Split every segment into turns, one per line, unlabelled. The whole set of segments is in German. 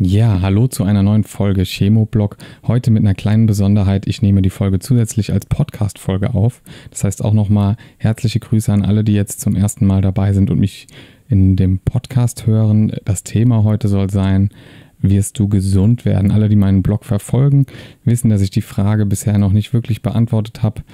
Ja, hallo zu einer neuen Folge Chemoblog. Heute mit einer kleinen Besonderheit. Ich nehme die Folge zusätzlich als Podcast-Folge auf. Das heißt auch nochmal herzliche Grüße an alle, die jetzt zum ersten Mal dabei sind und mich in dem Podcast hören. Das Thema heute soll sein, wirst du gesund werden? Alle, die meinen Blog verfolgen, wissen, dass ich die Frage bisher noch nicht wirklich beantwortet habe.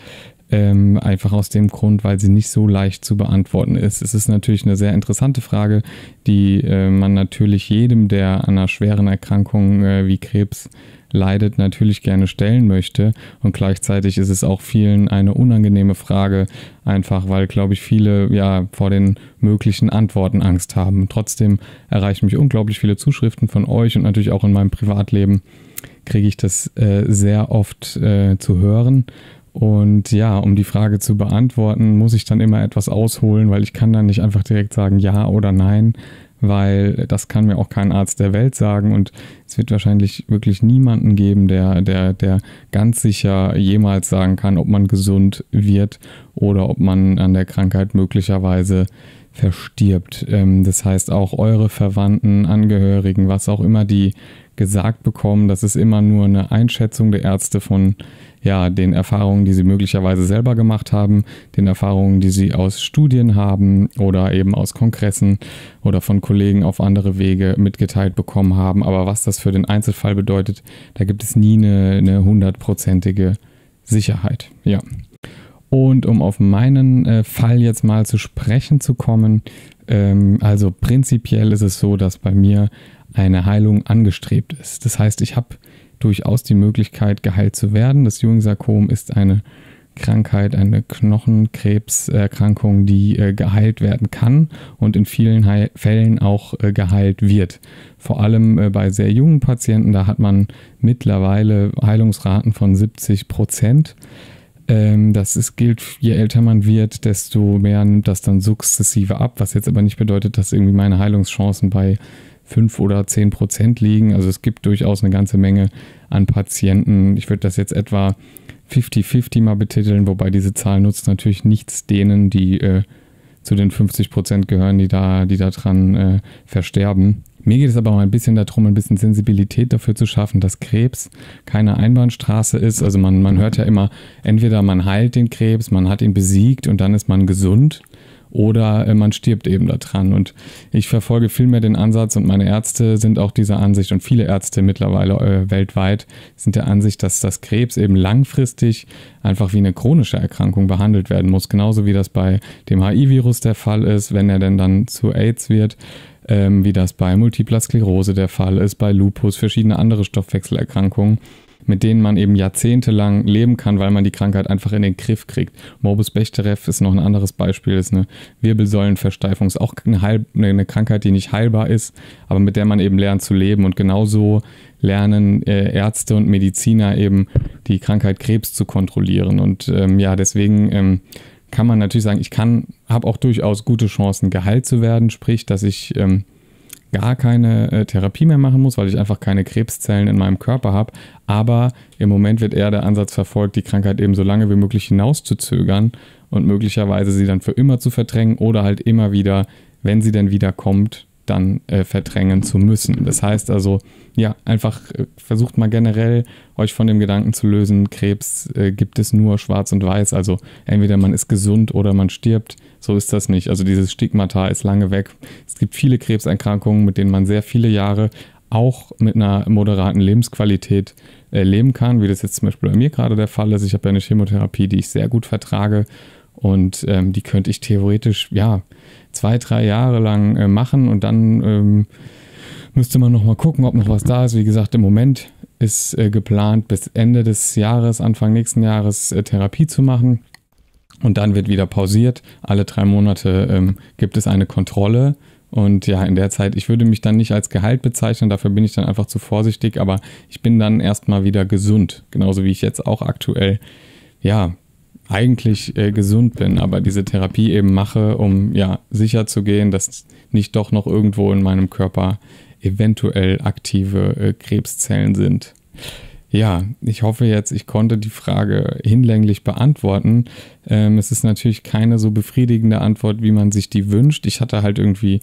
Ähm, einfach aus dem Grund, weil sie nicht so leicht zu beantworten ist. Es ist natürlich eine sehr interessante Frage, die äh, man natürlich jedem, der an einer schweren Erkrankung äh, wie Krebs leidet, natürlich gerne stellen möchte. Und gleichzeitig ist es auch vielen eine unangenehme Frage, einfach weil, glaube ich, viele ja vor den möglichen Antworten Angst haben. Trotzdem erreichen mich unglaublich viele Zuschriften von euch und natürlich auch in meinem Privatleben kriege ich das äh, sehr oft äh, zu hören und ja, um die Frage zu beantworten, muss ich dann immer etwas ausholen, weil ich kann dann nicht einfach direkt sagen ja oder nein, weil das kann mir auch kein Arzt der Welt sagen und es wird wahrscheinlich wirklich niemanden geben, der, der, der ganz sicher jemals sagen kann, ob man gesund wird oder ob man an der Krankheit möglicherweise verstirbt. Ähm, das heißt, auch eure Verwandten, Angehörigen, was auch immer die gesagt bekommen, das ist immer nur eine Einschätzung der Ärzte von ja, den Erfahrungen, die sie möglicherweise selber gemacht haben, den Erfahrungen, die sie aus Studien haben oder eben aus Kongressen oder von Kollegen auf andere Wege mitgeteilt bekommen haben. Aber was das für den Einzelfall bedeutet, da gibt es nie eine hundertprozentige Sicherheit. Ja. Und um auf meinen äh, Fall jetzt mal zu sprechen zu kommen, ähm, also prinzipiell ist es so, dass bei mir eine Heilung angestrebt ist. Das heißt, ich habe durchaus die Möglichkeit, geheilt zu werden. Das Jungsarkom ist eine Krankheit, eine Knochenkrebserkrankung, die äh, geheilt werden kann und in vielen Heil Fällen auch äh, geheilt wird. Vor allem äh, bei sehr jungen Patienten, da hat man mittlerweile Heilungsraten von 70 Prozent. Ähm, das ist, gilt, je älter man wird, desto mehr nimmt das dann sukzessive ab, was jetzt aber nicht bedeutet, dass irgendwie meine Heilungschancen bei 5 oder 10 Prozent liegen. Also es gibt durchaus eine ganze Menge an Patienten. Ich würde das jetzt etwa 50-50 mal betiteln, wobei diese Zahl nutzt natürlich nichts denen, die äh, zu den 50 Prozent gehören, die da, die daran äh, versterben. Mir geht es aber auch ein bisschen darum, ein bisschen Sensibilität dafür zu schaffen, dass Krebs keine Einbahnstraße ist. Also man, man hört ja immer, entweder man heilt den Krebs, man hat ihn besiegt und dann ist man gesund oder äh, man stirbt eben daran. Und ich verfolge vielmehr den Ansatz und meine Ärzte sind auch dieser Ansicht und viele Ärzte mittlerweile äh, weltweit sind der Ansicht, dass das Krebs eben langfristig einfach wie eine chronische Erkrankung behandelt werden muss. Genauso wie das bei dem HI-Virus der Fall ist, wenn er denn dann zu AIDS wird. Ähm, wie das bei Multipler Sklerose der Fall ist, bei Lupus, verschiedene andere Stoffwechselerkrankungen mit denen man eben jahrzehntelang leben kann, weil man die Krankheit einfach in den Griff kriegt. Morbus Bechterew ist noch ein anderes Beispiel, ist eine Wirbelsäulenversteifung, ist auch eine, Heil eine Krankheit, die nicht heilbar ist, aber mit der man eben lernt zu leben. Und genauso lernen äh, Ärzte und Mediziner eben die Krankheit Krebs zu kontrollieren. Und ähm, ja, deswegen... Ähm, kann man natürlich sagen, ich kann, habe auch durchaus gute Chancen, geheilt zu werden, sprich, dass ich ähm, gar keine äh, Therapie mehr machen muss, weil ich einfach keine Krebszellen in meinem Körper habe. Aber im Moment wird eher der Ansatz verfolgt, die Krankheit eben so lange wie möglich hinauszuzögern und möglicherweise sie dann für immer zu verdrängen oder halt immer wieder, wenn sie denn wieder kommt, dann äh, verdrängen zu müssen. Das heißt also, ja, einfach äh, versucht mal generell euch von dem Gedanken zu lösen, Krebs äh, gibt es nur schwarz und weiß, also entweder man ist gesund oder man stirbt, so ist das nicht. Also dieses Stigmata ist lange weg. Es gibt viele Krebserkrankungen, mit denen man sehr viele Jahre auch mit einer moderaten Lebensqualität äh, leben kann, wie das jetzt zum Beispiel bei mir gerade der Fall ist. Ich habe ja eine Chemotherapie, die ich sehr gut vertrage und ähm, die könnte ich theoretisch, ja, zwei, drei Jahre lang äh, machen und dann ähm, müsste man nochmal gucken, ob noch was da ist. Wie gesagt, im Moment ist äh, geplant, bis Ende des Jahres, Anfang nächsten Jahres äh, Therapie zu machen. Und dann wird wieder pausiert. Alle drei Monate ähm, gibt es eine Kontrolle. Und ja, in der Zeit, ich würde mich dann nicht als Gehalt bezeichnen, dafür bin ich dann einfach zu vorsichtig, aber ich bin dann erstmal wieder gesund, genauso wie ich jetzt auch aktuell, ja, eigentlich äh, gesund bin, aber diese Therapie eben mache, um ja sicher zu gehen, dass nicht doch noch irgendwo in meinem Körper eventuell aktive äh, Krebszellen sind. Ja, ich hoffe jetzt, ich konnte die Frage hinlänglich beantworten. Ähm, es ist natürlich keine so befriedigende Antwort, wie man sich die wünscht. Ich hatte halt irgendwie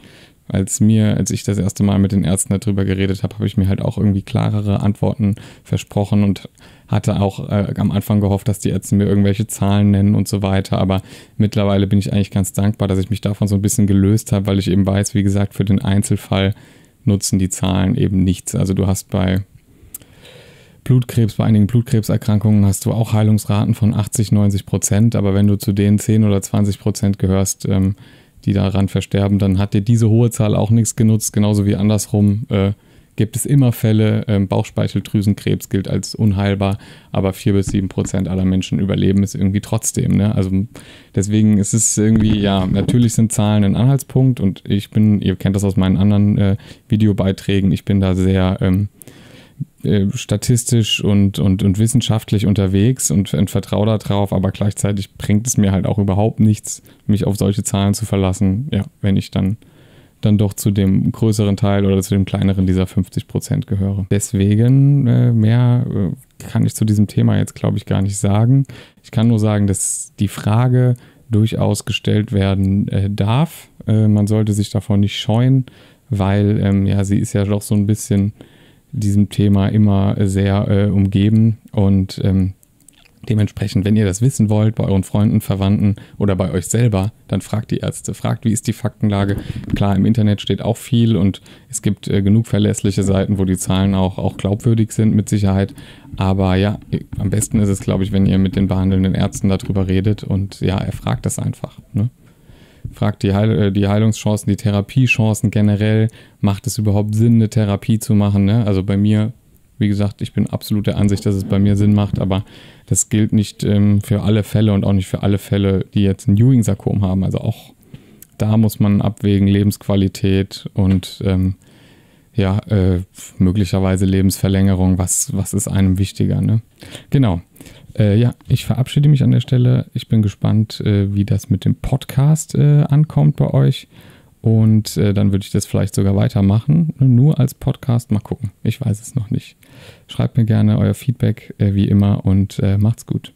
als mir, als ich das erste Mal mit den Ärzten darüber geredet habe, habe ich mir halt auch irgendwie klarere Antworten versprochen und hatte auch äh, am Anfang gehofft, dass die Ärzte mir irgendwelche Zahlen nennen und so weiter. Aber mittlerweile bin ich eigentlich ganz dankbar, dass ich mich davon so ein bisschen gelöst habe, weil ich eben weiß, wie gesagt, für den Einzelfall nutzen die Zahlen eben nichts. Also du hast bei Blutkrebs, bei einigen Blutkrebserkrankungen hast du auch Heilungsraten von 80, 90 Prozent, aber wenn du zu den 10 oder 20 Prozent gehörst, ähm, die daran versterben, dann hat dir diese hohe Zahl auch nichts genutzt, genauso wie andersrum. Äh, gibt es immer Fälle, äh, Bauchspeicheldrüsenkrebs gilt als unheilbar, aber 4 bis 7 Prozent aller Menschen überleben es irgendwie trotzdem. Ne? Also deswegen ist es irgendwie, ja, natürlich sind Zahlen ein Anhaltspunkt und ich bin, ihr kennt das aus meinen anderen äh, Videobeiträgen, ich bin da sehr ähm, äh, statistisch und, und, und wissenschaftlich unterwegs und, und vertraue da drauf, aber gleichzeitig bringt es mir halt auch überhaupt nichts, mich auf solche Zahlen zu verlassen, ja, wenn ich dann dann doch zu dem größeren Teil oder zu dem kleineren dieser 50 Prozent gehöre. Deswegen äh, mehr äh, kann ich zu diesem Thema jetzt, glaube ich, gar nicht sagen. Ich kann nur sagen, dass die Frage durchaus gestellt werden äh, darf. Äh, man sollte sich davor nicht scheuen, weil ähm, ja, sie ist ja doch so ein bisschen diesem Thema immer äh, sehr äh, umgeben und ähm, Dementsprechend, wenn ihr das wissen wollt, bei euren Freunden, Verwandten oder bei euch selber, dann fragt die Ärzte, fragt, wie ist die Faktenlage. Klar, im Internet steht auch viel und es gibt äh, genug verlässliche Seiten, wo die Zahlen auch, auch glaubwürdig sind, mit Sicherheit. Aber ja, am besten ist es, glaube ich, wenn ihr mit den behandelnden Ärzten darüber redet und ja, erfragt das einfach. Ne? fragt die, Heil äh, die Heilungschancen, die Therapiechancen generell. Macht es überhaupt Sinn, eine Therapie zu machen? Ne? Also bei mir, wie gesagt, ich bin absolut der Ansicht, dass es bei mir Sinn macht, aber das gilt nicht ähm, für alle Fälle und auch nicht für alle Fälle, die jetzt ein Ewing-Sarkom haben. Also auch da muss man abwägen, Lebensqualität und ähm, ja, äh, möglicherweise Lebensverlängerung, was, was ist einem wichtiger, ne? Genau. Äh, ja, ich verabschiede mich an der Stelle. Ich bin gespannt, äh, wie das mit dem Podcast äh, ankommt bei euch. Und äh, dann würde ich das vielleicht sogar weitermachen. Ne, nur als Podcast. Mal gucken. Ich weiß es noch nicht. Schreibt mir gerne euer Feedback, äh, wie immer, und äh, macht's gut.